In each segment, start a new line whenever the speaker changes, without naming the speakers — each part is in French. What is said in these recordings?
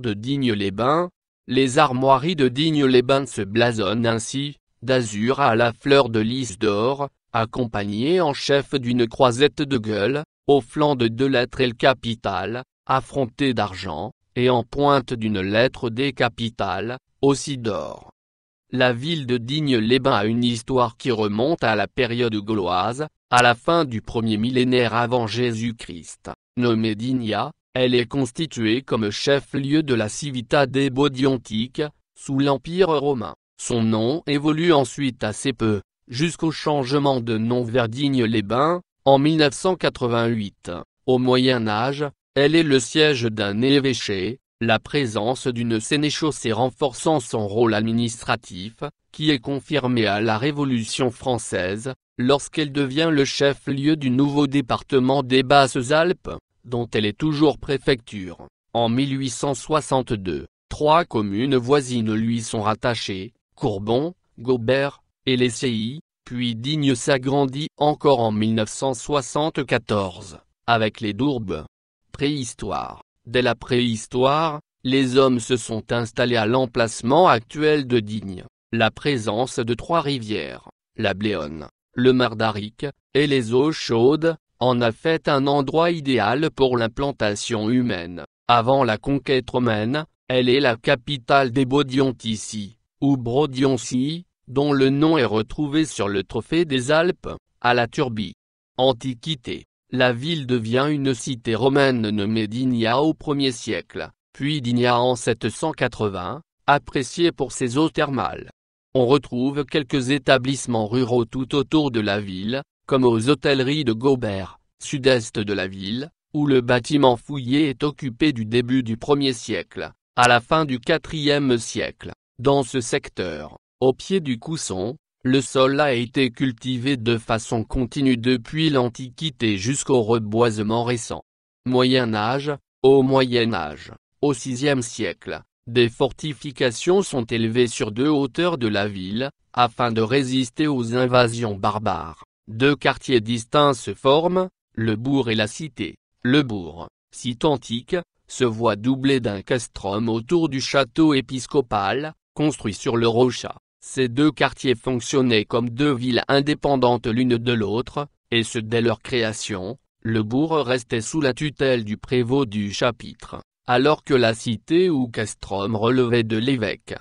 de Digne-les-Bains, les armoiries de Digne-les-Bains se blasonnent ainsi, d'azur à la fleur de lys d'or, accompagnée en chef d'une croisette de gueule, au flanc de deux lettres et le affrontées d'argent, et en pointe d'une lettre des capitales, aussi d'or. La ville de Digne-les-Bains a une histoire qui remonte à la période gauloise, à la fin du premier millénaire avant Jésus-Christ, nommée Digna, elle est constituée comme chef-lieu de la Civita des Bodiontiques, sous l'Empire romain. Son nom évolue ensuite assez peu, jusqu'au changement de nom verdigne les bains en 1988. Au Moyen Âge, elle est le siège d'un évêché, la présence d'une sénéchaussée renforçant son rôle administratif, qui est confirmée à la Révolution française, lorsqu'elle devient le chef-lieu du nouveau département des Basses-Alpes dont elle est toujours préfecture. En 1862, trois communes voisines lui sont rattachées, Courbon, Gobert, et les puis Digne s'agrandit encore en 1974, avec les Dourbes. Préhistoire. Dès la préhistoire, les hommes se sont installés à l'emplacement actuel de Digne. La présence de trois rivières, la Bléone, le Mardaric, et les eaux chaudes, en a fait un endroit idéal pour l'implantation humaine. Avant la conquête romaine, elle est la capitale des Bodiontici, ou Brodionci, dont le nom est retrouvé sur le trophée des Alpes, à la Turbie. Antiquité, la ville devient une cité romaine nommée Dinia au 1er siècle, puis Dinia en 780, appréciée pour ses eaux thermales. On retrouve quelques établissements ruraux tout autour de la ville, comme aux hôtelleries de Gobert, sud-est de la ville, où le bâtiment fouillé est occupé du début du 1er siècle, à la fin du 4e siècle. Dans ce secteur, au pied du Cousson, le sol a été cultivé de façon continue depuis l'Antiquité jusqu'au reboisement récent. Moyen Âge, au Moyen Âge, au 6e siècle, des fortifications sont élevées sur deux hauteurs de la ville, afin de résister aux invasions barbares. Deux quartiers distincts se forment, le bourg et la cité. Le bourg, site antique, se voit doublé d'un castrum autour du château épiscopal, construit sur le rochat. Ces deux quartiers fonctionnaient comme deux villes indépendantes l'une de l'autre, et ce dès leur création, le bourg restait sous la tutelle du prévôt du chapitre, alors que la cité ou castrum relevait de l'évêque.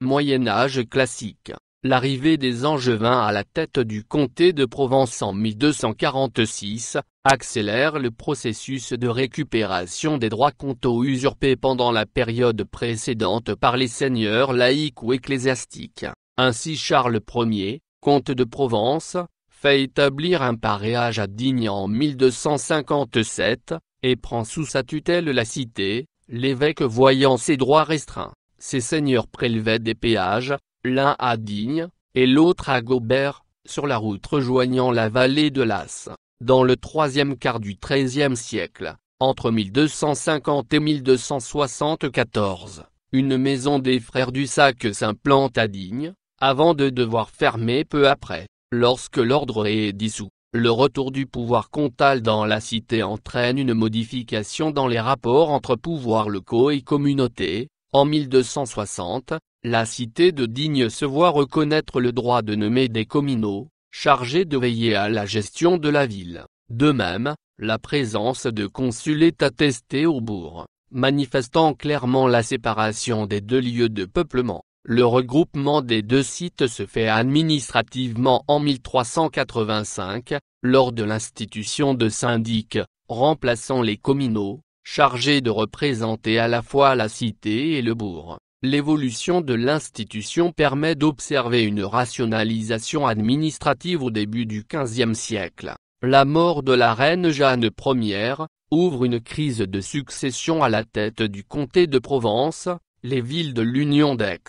Moyen Âge classique L'arrivée des Angevins à la tête du comté de Provence en 1246, accélère le processus de récupération des droits comtaux usurpés pendant la période précédente par les seigneurs laïcs ou ecclésiastiques. Ainsi Charles Ier, comte de Provence, fait établir un paréage à Digne en 1257, et prend sous sa tutelle la cité, l'évêque voyant ses droits restreints. Ses seigneurs prélevaient des péages, l'un à Digne, et l'autre à Gobert, sur la route rejoignant la vallée de l'As, dans le troisième quart du XIIIe siècle, entre 1250 et 1274, une maison des frères du Sac s'implante à Digne, avant de devoir fermer peu après, lorsque l'ordre est dissous. Le retour du pouvoir comtal dans la cité entraîne une modification dans les rapports entre pouvoirs locaux et communautés, En 1260, la cité de Digne se voit reconnaître le droit de nommer des communaux, chargés de veiller à la gestion de la ville. De même, la présence de consuls est attestée au bourg, manifestant clairement la séparation des deux lieux de peuplement. Le regroupement des deux sites se fait administrativement en 1385, lors de l'institution de syndic, remplaçant les communaux, chargés de représenter à la fois la cité et le bourg. L'évolution de l'institution permet d'observer une rationalisation administrative au début du XVe siècle. La mort de la reine Jeanne Ier, ouvre une crise de succession à la tête du comté de Provence, les villes de l'Union d'Aix,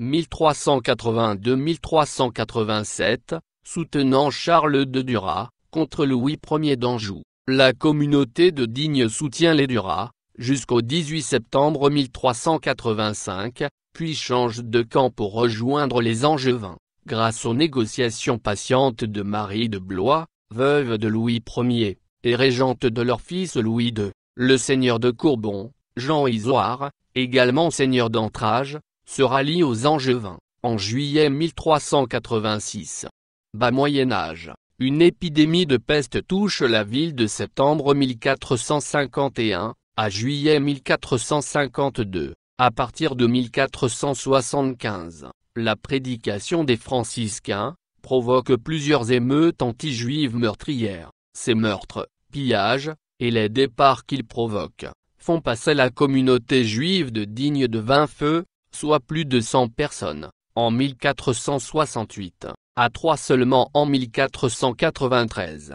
1382-1387, soutenant Charles de Duras, contre Louis Ier d'Anjou. La communauté de Digne soutient les Duras, jusqu'au 18 septembre 1385, puis change de camp pour rejoindre les Angevins, grâce aux négociations patientes de Marie de Blois, veuve de Louis Ier, et régente de leur fils Louis II, le seigneur de Courbon, Jean Isoard, également seigneur d'Entrage, se rallie aux Angevins, en juillet 1386. Bas Moyen Âge, une épidémie de peste touche la ville de septembre 1451, à juillet 1452. À partir de 1475, la prédication des franciscains provoque plusieurs émeutes anti-juives meurtrières. Ces meurtres, pillages, et les départs qu'ils provoquent, font passer la communauté juive de digne de vingt feux, soit plus de 100 personnes, en 1468, à trois seulement en 1493.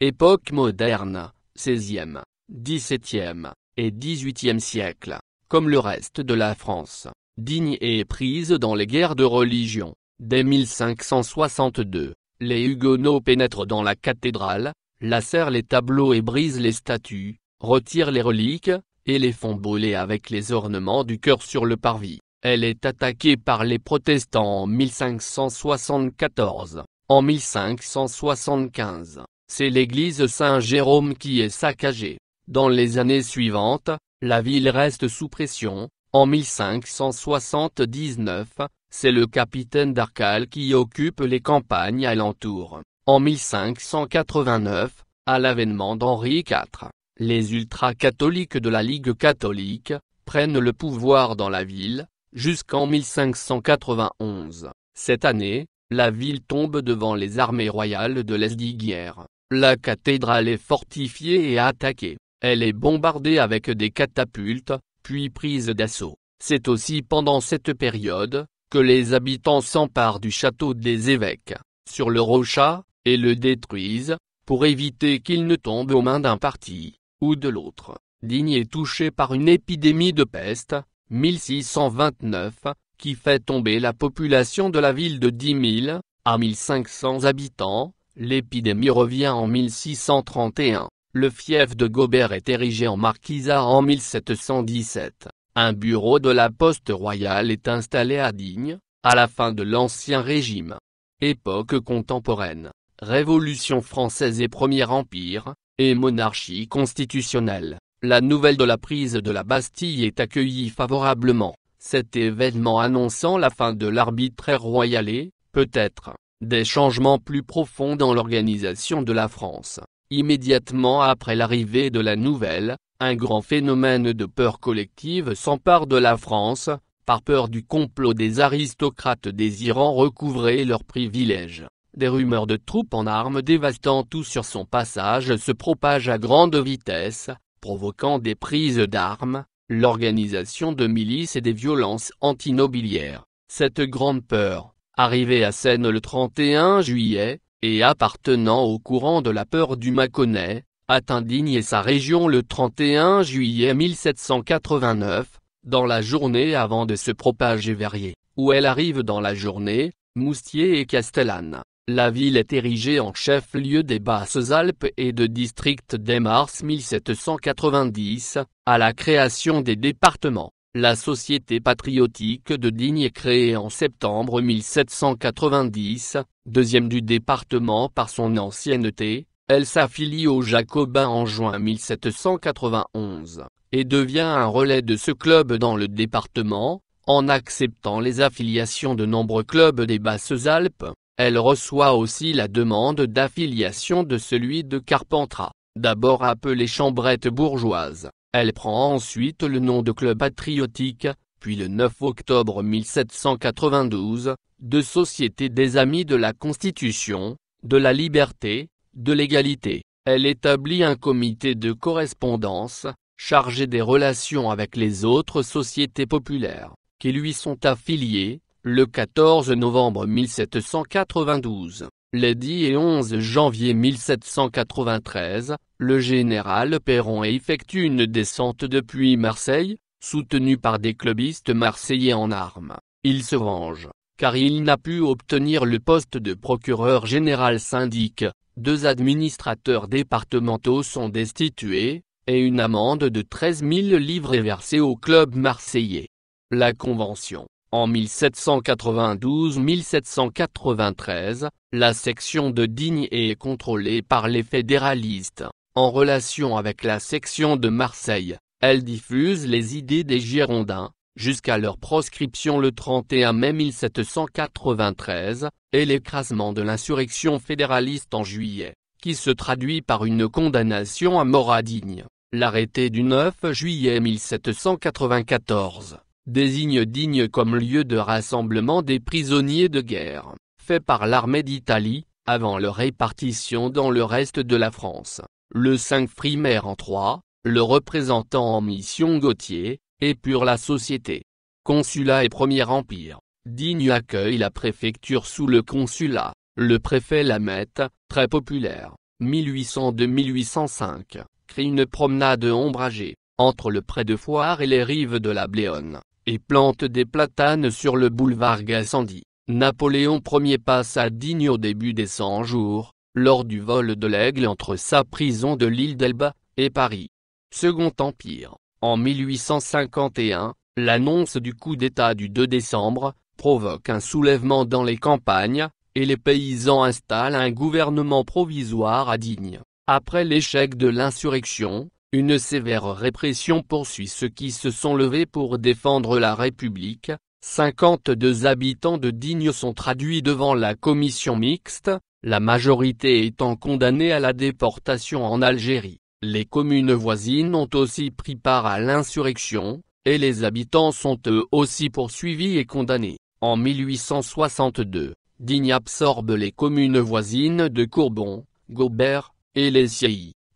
Époque moderne, 16e, 17e, et XVIIIe siècle, comme le reste de la France, digne et prise dans les guerres de religion. Dès 1562, les Huguenots pénètrent dans la cathédrale, lacèrent les tableaux et brisent les statues, retirent les reliques, et les font voler avec les ornements du cœur sur le parvis. Elle est attaquée par les protestants en 1574. En 1575, c'est l'église Saint-Jérôme qui est saccagée. Dans les années suivantes, la ville reste sous pression, en 1579, c'est le capitaine d'Arcal qui occupe les campagnes alentour. En 1589, à l'avènement d'Henri IV, les ultra-catholiques de la Ligue catholique, prennent le pouvoir dans la ville, jusqu'en 1591. Cette année, la ville tombe devant les armées royales de l'esdiguière. La cathédrale est fortifiée et attaquée. Elle est bombardée avec des catapultes, puis prise d'assaut. C'est aussi pendant cette période, que les habitants s'emparent du château des évêques, sur le Rochat, et le détruisent, pour éviter qu'il ne tombe aux mains d'un parti, ou de l'autre. Digne est touché par une épidémie de peste, 1629, qui fait tomber la population de la ville de 10 000, à 1500 habitants, l'épidémie revient en 1631. Le fief de Gobert est érigé en marquisat en 1717. Un bureau de la poste royale est installé à Digne, à la fin de l'Ancien Régime. Époque contemporaine, Révolution française et Premier Empire, et monarchie constitutionnelle, la nouvelle de la prise de la Bastille est accueillie favorablement, cet événement annonçant la fin de l'arbitraire royal et, peut-être, des changements plus profonds dans l'organisation de la France. Immédiatement après l'arrivée de la nouvelle, un grand phénomène de peur collective s'empare de la France, par peur du complot des aristocrates désirant recouvrer leurs privilèges. Des rumeurs de troupes en armes dévastant tout sur son passage se propagent à grande vitesse, provoquant des prises d'armes, l'organisation de milices et des violences antinobilières. Cette grande peur, arrivée à Seine le 31 juillet, et appartenant au courant de la peur du Mâconnais, atteint Digne et sa région le 31 juillet 1789, dans la journée avant de se propager Verrier, où elle arrive dans la journée, Moustier et Castellane. La ville est érigée en chef-lieu des Basses-Alpes et de district dès mars 1790, à la création des départements. La Société patriotique de Digne est créée en septembre 1790, deuxième du département par son ancienneté, elle s'affilie aux Jacobins en juin 1791, et devient un relais de ce club dans le département, en acceptant les affiliations de nombreux clubs des Basses-Alpes, elle reçoit aussi la demande d'affiliation de celui de Carpentras, d'abord appelé chambrette bourgeoise. Elle prend ensuite le nom de Club Patriotique, puis le 9 octobre 1792, de Société des Amis de la Constitution, de la Liberté, de l'Égalité. Elle établit un comité de correspondance, chargé des relations avec les autres sociétés populaires, qui lui sont affiliées, le 14 novembre 1792. Les 10 et 11 janvier 1793, le général Perron effectue une descente depuis Marseille, soutenu par des clubistes marseillais en armes. Il se venge, car il n'a pu obtenir le poste de procureur général syndic, deux administrateurs départementaux sont destitués, et une amende de 13 000 livres est versée au club marseillais. La Convention en 1792-1793, la section de Digne est contrôlée par les fédéralistes. En relation avec la section de Marseille, elle diffuse les idées des Girondins, jusqu'à leur proscription le 31 mai 1793, et l'écrasement de l'insurrection fédéraliste en juillet, qui se traduit par une condamnation à mort à Digne, l'arrêté du 9 juillet 1794 désigne Digne comme lieu de rassemblement des prisonniers de guerre, fait par l'armée d'Italie, avant leur répartition dans le reste de la France. Le 5 primaire en 3, le représentant en mission Gautier, épure la société. Consulat et Premier Empire. Digne accueille la préfecture sous le consulat. Le préfet Lamette, très populaire, 1802-1805, crée une promenade ombragée, entre le pré de Foire et les rives de la Bléone, et plante des platanes sur le boulevard Gassendi. Napoléon Ier passe à Digne au début des 100 Jours, lors du vol de l'Aigle entre sa prison de l'île d'Elba et Paris. Second Empire. En 1851, l'annonce du coup d'État du 2 décembre provoque un soulèvement dans les campagnes, et les paysans installent un gouvernement provisoire à Digne. Après l'échec de l'insurrection, une sévère répression poursuit ceux qui se sont levés pour défendre la République, 52 habitants de Digne sont traduits devant la commission mixte, la majorité étant condamnée à la déportation en Algérie. Les communes voisines ont aussi pris part à l'insurrection, et les habitants sont eux aussi poursuivis et condamnés. En 1862, Digne absorbe les communes voisines de Courbon, Gobert, et les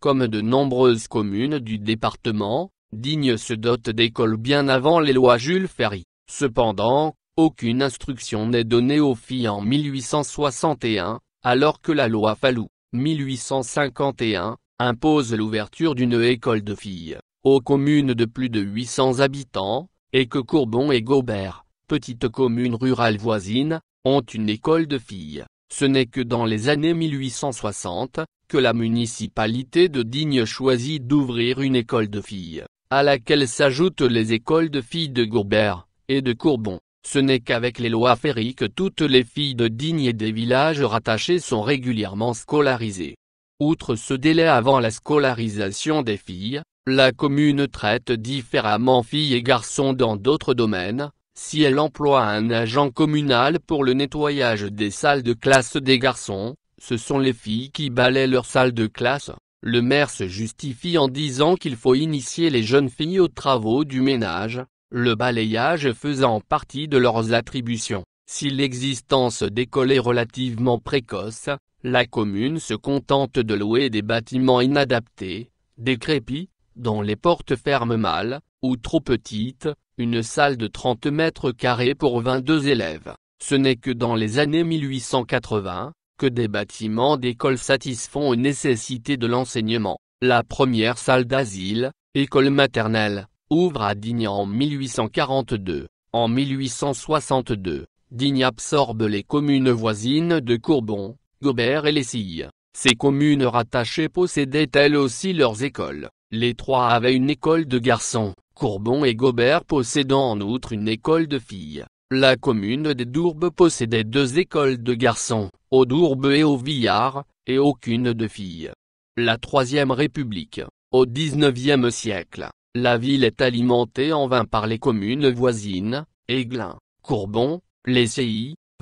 comme de nombreuses communes du département, Digne se dote d'écoles bien avant les lois Jules Ferry. Cependant, aucune instruction n'est donnée aux filles en 1861, alors que la loi Fallou, 1851, impose l'ouverture d'une école de filles, aux communes de plus de 800 habitants, et que Courbon et Gaubert, petites communes rurales voisines, ont une école de filles. Ce n'est que dans les années 1860, que la municipalité de Digne choisit d'ouvrir une école de filles, à laquelle s'ajoutent les écoles de filles de Gourbert, et de Courbon. Ce n'est qu'avec les lois Ferry que toutes les filles de Digne et des villages rattachés sont régulièrement scolarisées. Outre ce délai avant la scolarisation des filles, la commune traite différemment filles et garçons dans d'autres domaines, si elle emploie un agent communal pour le nettoyage des salles de classe des garçons, ce sont les filles qui balaient leur salle de classe. Le maire se justifie en disant qu'il faut initier les jeunes filles aux travaux du ménage, le balayage faisant partie de leurs attributions. Si l'existence décollée est relativement précoce, la commune se contente de louer des bâtiments inadaptés, décrépits, dont les portes ferment mal, ou trop petites, une salle de 30 mètres carrés pour 22 élèves. Ce n'est que dans les années 1880, que des bâtiments d'école satisfont aux nécessités de l'enseignement. La première salle d'asile, école maternelle, ouvre à Digne en 1842. En 1862, Digne absorbe les communes voisines de Courbon, Gobert et Lessilles. Ces communes rattachées possédaient elles aussi leurs écoles. Les trois avaient une école de garçons, Courbon et Gobert possédant en outre une école de filles. La commune des Dourbes possédait deux écoles de garçons, aux Dourbes et aux Villars, et aucune de filles. La Troisième République, au XIXe siècle, la ville est alimentée en vin par les communes voisines, Aiglin, Courbon, Les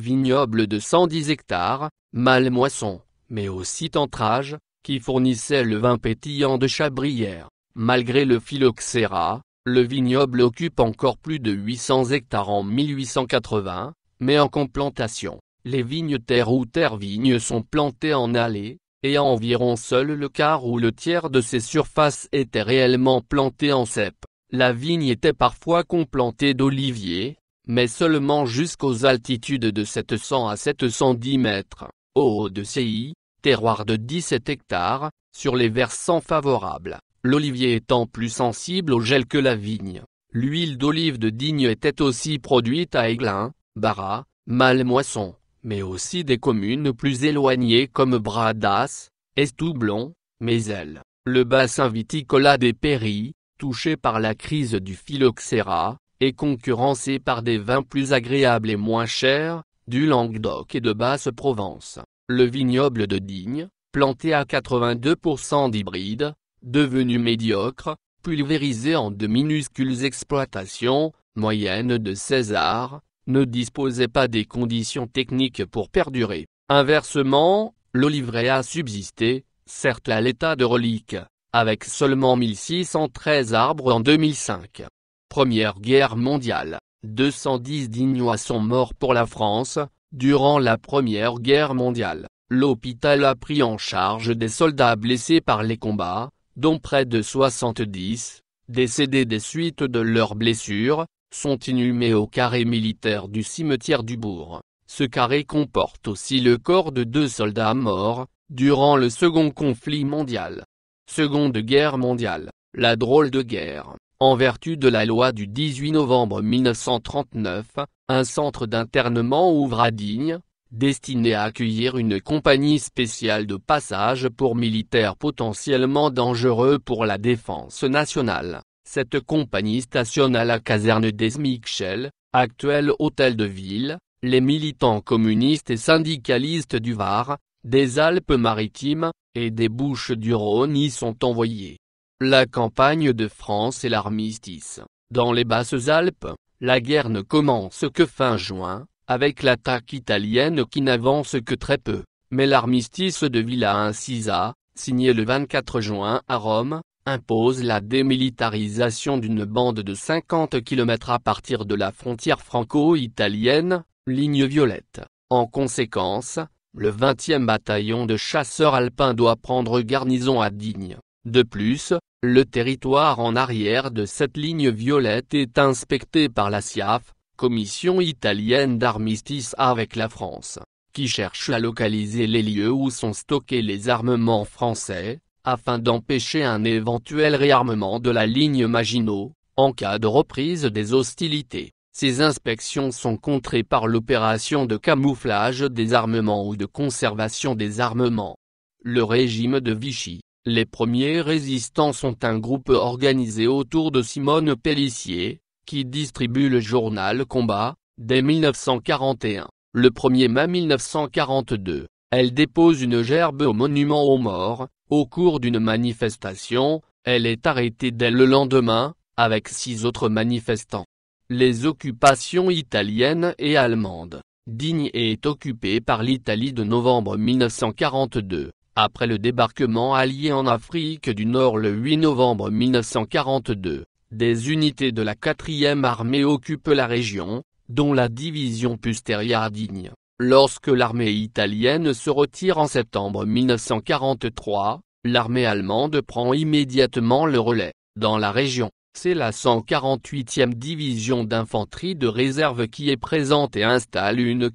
vignoble de 110 hectares, Malmoisson, mais aussi Tantrage, qui fournissait le vin pétillant de Chabrière, malgré le phylloxéra, le vignoble occupe encore plus de 800 hectares en 1880, mais en complantation, les vignes terre ou terre vignes sont plantées en allées, et à environ seul le quart ou le tiers de ces surfaces étaient réellement plantées en cep. La vigne était parfois complantée d'oliviers, mais seulement jusqu'aux altitudes de 700 à 710 mètres, au haut de CI, terroir de 17 hectares, sur les versants favorables l'olivier étant plus sensible au gel que la vigne. L'huile d'olive de Digne était aussi produite à Aiglin, Barra, Malmoisson, mais aussi des communes plus éloignées comme Bradas, Estoublon, Mézel. Le bassin viticola des Péris, touché par la crise du phylloxéra, est concurrencé par des vins plus agréables et moins chers, du Languedoc et de Basse-Provence. Le vignoble de Digne, planté à 82% d'hybrides, devenu médiocre, pulvérisé en de minuscules exploitations, moyennes de César, ne disposait pas des conditions techniques pour perdurer. Inversement, l'oliveraie a subsisté, certes à l'état de relique, avec seulement 1613 arbres en 2005. Première guerre mondiale, 210 dignois sont morts pour la France, durant la Première Guerre mondiale. L'hôpital a pris en charge des soldats blessés par les combats, dont près de 70, décédés des suites de leurs blessures, sont inhumés au carré militaire du cimetière du bourg. Ce carré comporte aussi le corps de deux soldats morts, durant le second conflit mondial. Seconde guerre mondiale, la drôle de guerre. En vertu de la loi du 18 novembre 1939, un centre d'internement ouvre à Digne, destinée à accueillir une compagnie spéciale de passage pour militaires potentiellement dangereux pour la défense nationale. Cette compagnie stationne à la caserne des Michel, actuel hôtel de ville, les militants communistes et syndicalistes du Var, des Alpes-Maritimes, et des Bouches-du-Rhône y sont envoyés. La campagne de France et l'armistice. Dans les Basses Alpes, la guerre ne commence que fin juin, avec l'attaque italienne qui n'avance que très peu. Mais l'armistice de Villa Incisa, signé le 24 juin à Rome, impose la démilitarisation d'une bande de 50 km à partir de la frontière franco-italienne, ligne violette. En conséquence, le 20e bataillon de chasseurs alpins doit prendre garnison à Digne. De plus, le territoire en arrière de cette ligne violette est inspecté par la SIAF, commission italienne d'armistice avec la France, qui cherche à localiser les lieux où sont stockés les armements français, afin d'empêcher un éventuel réarmement de la ligne Maginot, en cas de reprise des hostilités. Ces inspections sont contrées par l'opération de camouflage des armements ou de conservation des armements. Le régime de Vichy, les premiers résistants sont un groupe organisé autour de Simone Pellissier, qui distribue le journal Combat, dès 1941, le 1er mai 1942. Elle dépose une gerbe au monument aux morts, au cours d'une manifestation, elle est arrêtée dès le lendemain, avec six autres manifestants. Les occupations italiennes et allemandes. Digne est occupée par l'Italie de novembre 1942, après le débarquement allié en Afrique du Nord le 8 novembre 1942, des unités de la 4e armée occupent la région, dont la division Pusteria digne. Lorsque l'armée italienne se retire en septembre 1943, l'armée allemande prend immédiatement le relais. Dans la région, c'est la 148e division d'infanterie de réserve qui est présente et installe une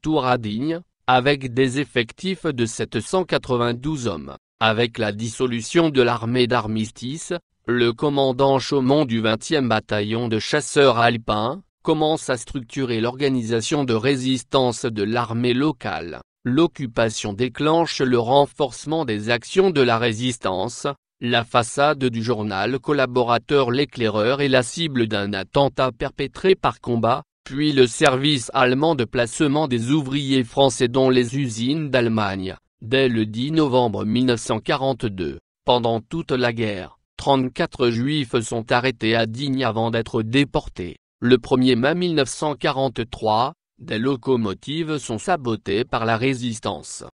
tour à Digne, avec des effectifs de 792 hommes. Avec la dissolution de l'armée d'armistice, le commandant Chaumont du 20e bataillon de chasseurs alpins, commence à structurer l'organisation de résistance de l'armée locale. L'occupation déclenche le renforcement des actions de la résistance, la façade du journal collaborateur l'éclaireur est la cible d'un attentat perpétré par combat, puis le service allemand de placement des ouvriers français dans les usines d'Allemagne, dès le 10 novembre 1942, pendant toute la guerre. 34 juifs sont arrêtés à Digne avant d'être déportés, le 1er mai 1943, des locomotives sont sabotées par la résistance.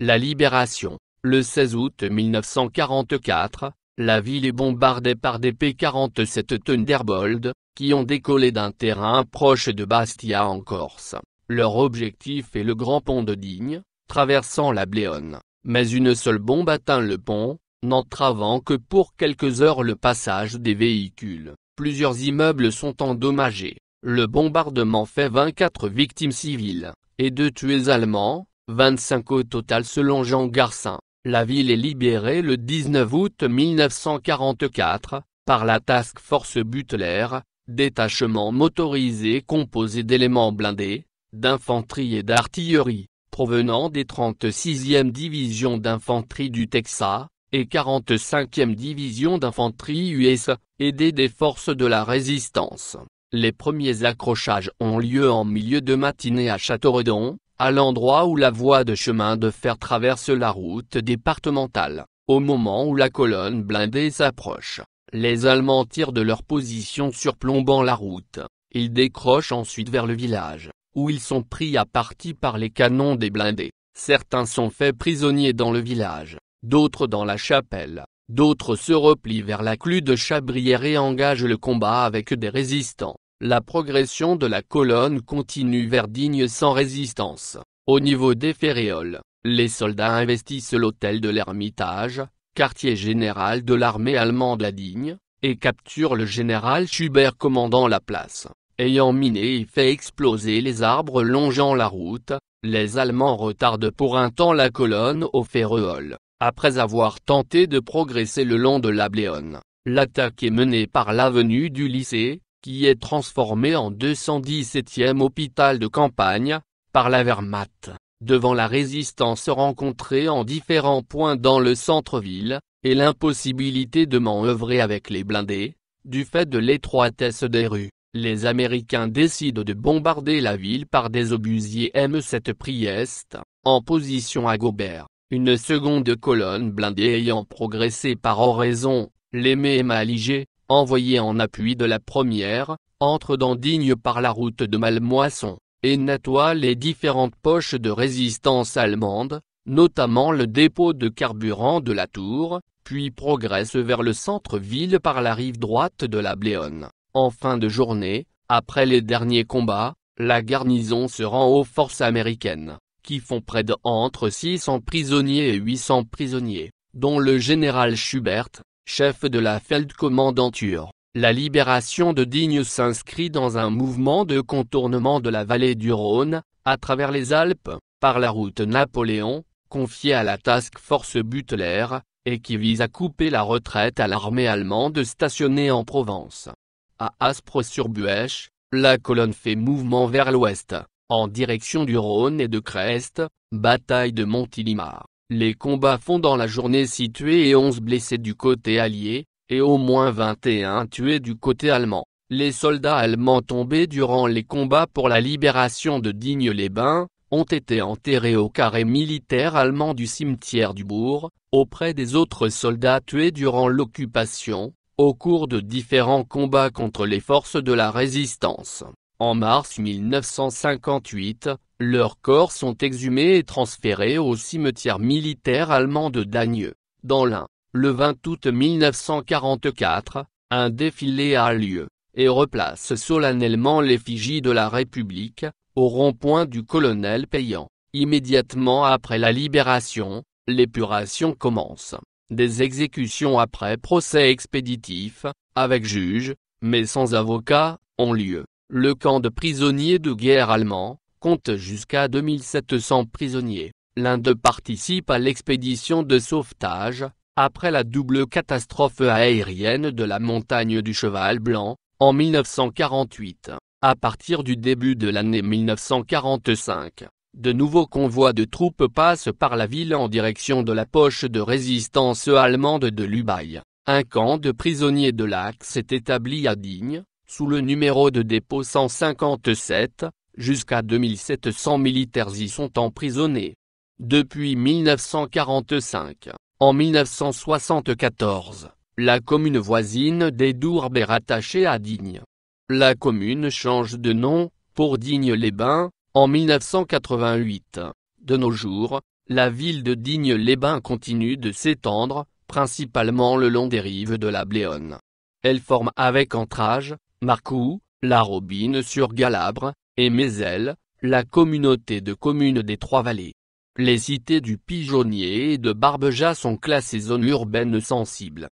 La libération, le 16 août 1944, la ville est bombardée par des P-47 Thunderbolt, qui ont décollé d'un terrain proche de Bastia en Corse. Leur objectif est le grand pont de Digne, traversant la Bléone, mais une seule bombe atteint le pont, n'entravant que pour quelques heures le passage des véhicules. Plusieurs immeubles sont endommagés. Le bombardement fait 24 victimes civiles, et deux tués allemands, 25 au total selon Jean Garcin. La ville est libérée le 19 août 1944, par la Task Force Butler, détachement motorisé composé d'éléments blindés, d'infanterie et d'artillerie, provenant des 36e divisions d'infanterie du Texas, et 45e Division d'infanterie US, aidée des forces de la résistance. Les premiers accrochages ont lieu en milieu de matinée à Châteauredon, à l'endroit où la voie de chemin de fer traverse la route départementale. Au moment où la colonne blindée s'approche, les Allemands tirent de leur position surplombant la route. Ils décrochent ensuite vers le village, où ils sont pris à partie par les canons des blindés. Certains sont faits prisonniers dans le village d'autres dans la chapelle, d'autres se replient vers la clue de Chabrière et engagent le combat avec des résistants. La progression de la colonne continue vers Digne sans résistance. Au niveau des Ferréoles, les soldats investissent l'hôtel de l'Ermitage, quartier général de l'armée allemande à Digne, et capturent le général Schubert commandant la place. Ayant miné et fait exploser les arbres longeant la route, les Allemands retardent pour un temps la colonne aux Ferréoles. Après avoir tenté de progresser le long de la l'attaque est menée par l'avenue du lycée, qui est transformée en 217e hôpital de campagne, par la Wehrmacht, devant la résistance rencontrée en différents points dans le centre-ville, et l'impossibilité de manœuvrer avec les blindés, du fait de l'étroitesse des rues. Les Américains décident de bombarder la ville par des obusiers M7 Priest, en position à Gobert une seconde colonne blindée ayant progressé par oraison, l'aimé et Maligé, envoyé en appui de la première, entre dans Digne par la route de Malmoisson, et nettoie les différentes poches de résistance allemande, notamment le dépôt de carburant de la Tour, puis progresse vers le centre-ville par la rive droite de la Bléone. En fin de journée, après les derniers combats, la garnison se rend aux forces américaines qui font près de entre 600 prisonniers et 800 prisonniers, dont le général Schubert, chef de la Feldkommandantur. La libération de Digne s'inscrit dans un mouvement de contournement de la vallée du Rhône, à travers les Alpes, par la route Napoléon, confiée à la Task Force Butler, et qui vise à couper la retraite à l'armée allemande stationnée en Provence. À aspre sur buèche la colonne fait mouvement vers l'ouest en direction du Rhône et de Crest, bataille de Montélimar. Les combats font dans la journée situés et 11 blessés du côté allié, et au moins 21 tués du côté allemand. Les soldats allemands tombés durant les combats pour la libération de Digne-les-Bains, ont été enterrés au carré militaire allemand du cimetière du bourg, auprès des autres soldats tués durant l'occupation, au cours de différents combats contre les forces de la résistance. En mars 1958, leurs corps sont exhumés et transférés au cimetière militaire allemand de Dagneux, dans l'Ain. Le 20 août 1944, un défilé a lieu, et replace solennellement l'effigie de la République, au rond-point du colonel payant. Immédiatement après la libération, l'épuration commence. Des exécutions après procès expéditif, avec juge, mais sans avocat, ont lieu. Le camp de prisonniers de guerre allemand, compte jusqu'à 2700 prisonniers. d'eux participe à l'expédition de sauvetage, après la double catastrophe aérienne de la montagne du Cheval Blanc, en 1948. À partir du début de l'année 1945, de nouveaux convois de troupes passent par la ville en direction de la poche de résistance allemande de Lubaï. Un camp de prisonniers de l'Axe est établi à Digne, sous le numéro de dépôt 157, jusqu'à 2700 militaires y sont emprisonnés. Depuis 1945, en 1974, la commune voisine des Dourbes est rattachée à Digne. La commune change de nom, pour Digne-les-Bains, en 1988. De nos jours, la ville de Digne-les-Bains continue de s'étendre, principalement le long des rives de la Bléone. Elle forme avec Entrage, Marcou, La Robine-sur-Galabre, et Mézel, la communauté de communes des Trois-Vallées. Les cités du Pigeonnier et de Barbeja sont classées zones urbaines sensibles.